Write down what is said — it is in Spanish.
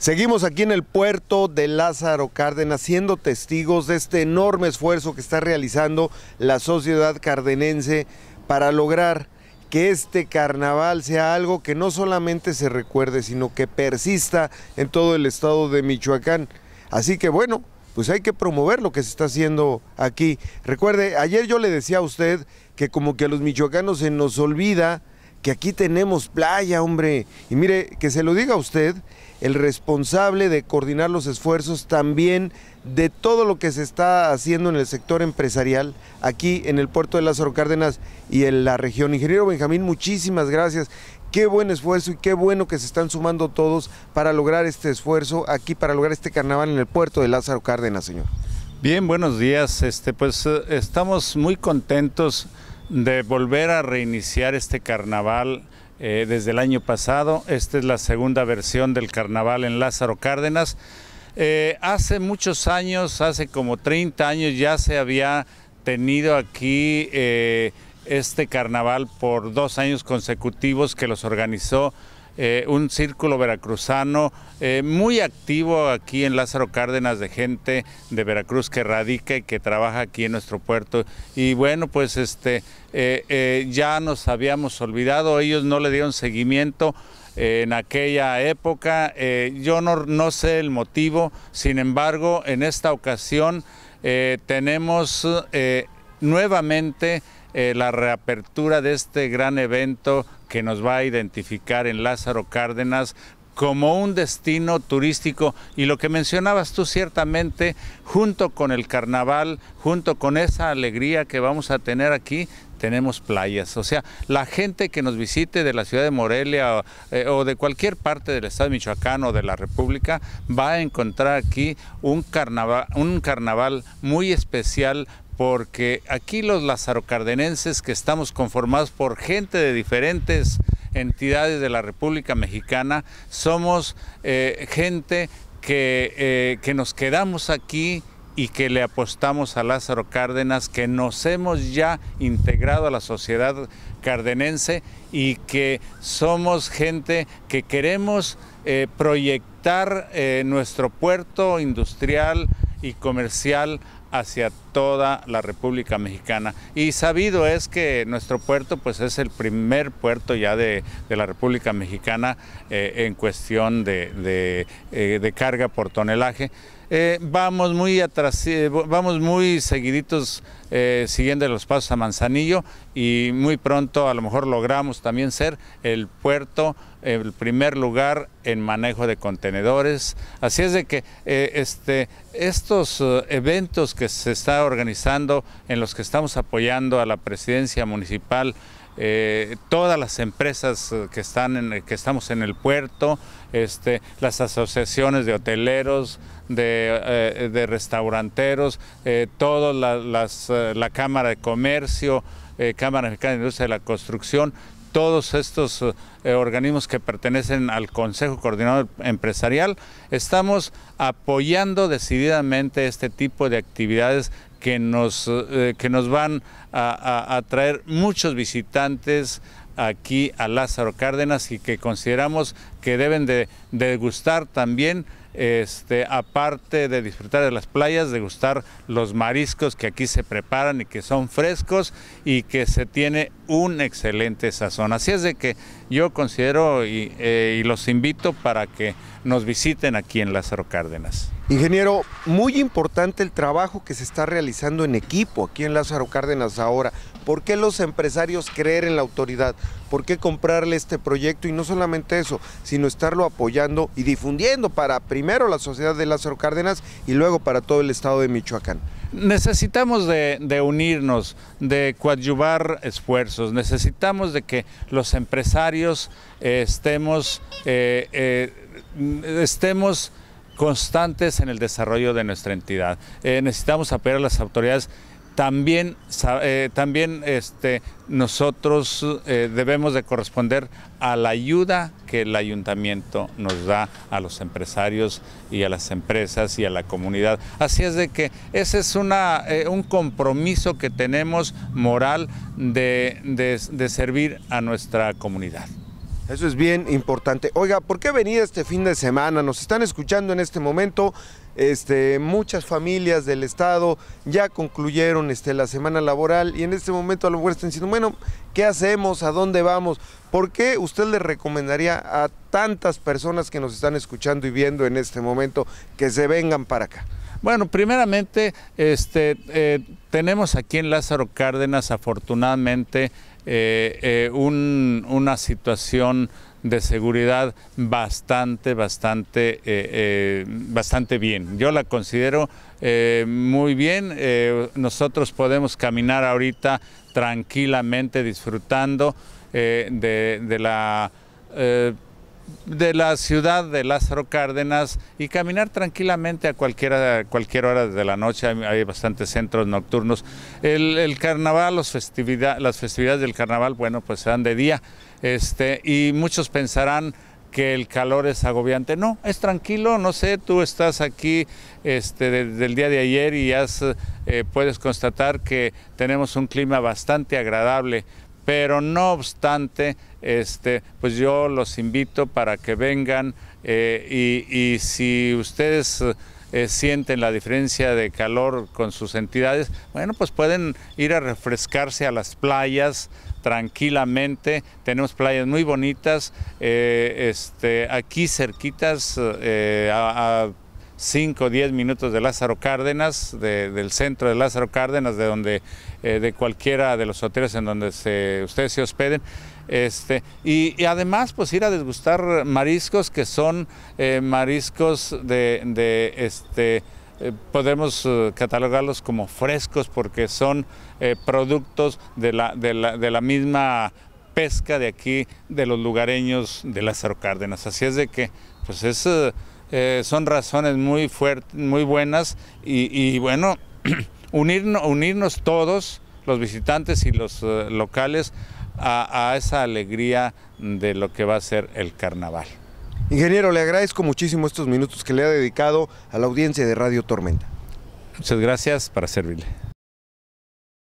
Seguimos aquí en el puerto de Lázaro Cárdenas siendo testigos de este enorme esfuerzo que está realizando la sociedad cardenense para lograr que este carnaval sea algo que no solamente se recuerde, sino que persista en todo el estado de Michoacán. Así que bueno, pues hay que promover lo que se está haciendo aquí. Recuerde, ayer yo le decía a usted que como que a los michoacanos se nos olvida que aquí tenemos playa, hombre. Y mire, que se lo diga usted, el responsable de coordinar los esfuerzos también de todo lo que se está haciendo en el sector empresarial aquí en el puerto de Lázaro Cárdenas y en la región. Ingeniero Benjamín, muchísimas gracias. Qué buen esfuerzo y qué bueno que se están sumando todos para lograr este esfuerzo aquí, para lograr este carnaval en el puerto de Lázaro Cárdenas, señor. Bien, buenos días. Este, pues eh, estamos muy contentos de volver a reiniciar este carnaval eh, desde el año pasado. Esta es la segunda versión del carnaval en Lázaro Cárdenas. Eh, hace muchos años, hace como 30 años ya se había tenido aquí eh, este carnaval por dos años consecutivos que los organizó eh, un círculo veracruzano eh, muy activo aquí en Lázaro Cárdenas de gente de Veracruz que radica y que trabaja aquí en nuestro puerto. Y bueno, pues este eh, ya nos habíamos olvidado, ellos no le dieron seguimiento en aquella época. yo no, no sé el motivo, sin embargo, en esta ocasión tenemos nuevamente... la reapertura de este gran evento que nos va a identificar en Lázaro Cárdenas como un destino turístico y lo que mencionabas tú ciertamente, junto con el carnaval, junto con esa alegría que vamos a tener aquí, tenemos playas. O sea, la gente que nos visite de la ciudad de Morelia eh, o, de cualquier parte del estado de Michoacán o de la República va a encontrar aquí un carnaval, un carnaval muy especial porque aquí los Cardenenses que estamos conformados por gente de diferentes entidades de la República Mexicana, somos eh, gente eh, que, nos quedamos aquí y que le apostamos a Lázaro Cárdenas, que nos hemos ya integrado a la sociedad cardenense y que somos gente que queremos eh, proyectar nuestro puerto industrial y comercial hacia toda la República Mexicana. Y sabido es que nuestro puerto pues es el primer puerto ya de, la República Mexicana eh, en cuestión eh, de, carga por tonelaje. Eh, vamos, muy vamos muy seguiditos siguiendo los pasos a Manzanillo y muy pronto a lo mejor logramos también ser el puerto, el primer lugar en manejo de contenedores. Así es de que este, estos eventos que se está organizando, en los que estamos apoyando a la presidencia municipal, eh, todas las empresas eh, que, están en, que estamos en el puerto, este, las asociaciones de hoteleros, de, eh, restauranteros, toda la, la, Cámara de Comercio, Cámara Mexicana de Industria de la Construcción, todos estos eh, eh, organismos que pertenecen al Consejo Coordinador Empresarial, estamos apoyando decididamente este tipo de actividades que nos, eh, que nos van a, atraer muchos visitantes aquí a Lázaro Cárdenas y que consideramos que deben de, de gustar también este, aparte de disfrutar de las playas, de gustar los mariscos que aquí se preparan y que son frescos y que se tiene un excelente sazón. Así es de que yo considero y, eh, y los invito para que nos visiten aquí en Lázaro Cárdenas. Ingeniero, muy importante el trabajo que se está realizando en equipo aquí en Lázaro Cárdenas ahora. ¿Por qué los empresarios creer en la autoridad? ¿Por qué comprarle este proyecto? Y no solamente eso, sino estarlo apoyando y difundiendo para primero la sociedad de Lázaro Cárdenas y luego para todo el estado de Michoacán. Necesitamos de, unirnos, de coadyuvar esfuerzos, necesitamos de que los empresarios eh, estemos... Eh, eh, estemos constantes en el desarrollo de nuestra entidad. Eh, necesitamos apoyar a las autoridades. También, eh, también este, nosotros eh, debemos de corresponder a la ayuda que el ayuntamiento nos da a los empresarios y a las empresas y a la comunidad. Así es de que ese es un compromiso que tenemos moral de servir a nuestra comunidad. Eso es bien importante. Oiga, ¿por qué venir este fin de semana? Nos están escuchando en este momento. Este, muchas familias del estado ya concluyeron este, la semana laboral y en este momento a lo mejor están diciendo, bueno, ¿qué hacemos? ¿A dónde vamos? ¿Por qué usted le recomendaría a tantas personas que nos están escuchando y viendo en este momento que se vengan para acá? Bueno, primeramente, este, eh, tenemos aquí en Lázaro Cárdenas, afortunadamente, eh, eh, una situación de seguridad bastante, bastante, eh, bastante bien. Yo la considero muy bien. nosotros podemos caminar ahorita tranquilamente disfrutando de, la de la ciudad de Lázaro Cárdenas y caminar tranquilamente a cualquier, cualquier hora de la noche, hay, bastantes centros nocturnos. El, carnaval, los las festividades del carnaval, bueno, pues se dan de día este, y muchos pensarán que el calor es agobiante. No, es tranquilo, no sé, tú estás aquí este, ...del día de ayer y ya eh, puedes constatar que tenemos un clima bastante agradable, pero no obstante este, pues yo los invito para que vengan eh, y, si ustedes eh, sienten la diferencia de calor con sus entidades, bueno, pues pueden ir a refrescarse a las playas tranquilamente, tenemos playas muy bonitas, eh, este, aquí cerquitas a, 5 o 10 minutos de Lázaro Cárdenas, del centro de Lázaro Cárdenas, de donde de cualquiera de los hoteles en donde ustedes se hospeden. Este, y, además pues ir a desgustar mariscos que son eh, mariscos de, este, eh, podemos eh, catalogarlos como frescos porque son productos de la, misma pesca de aquí, de los lugareños de las Cárdenas. Así es de que pues es, son razones muy fuertes, muy buenas y, bueno, unirnos, unirnos todos, los visitantes y los locales, a, esa alegría de lo que va a ser el carnaval. Ingeniero, le agradezco muchísimo estos minutos que le ha dedicado a la audiencia de Radio Tormenta. Muchas gracias para servirle.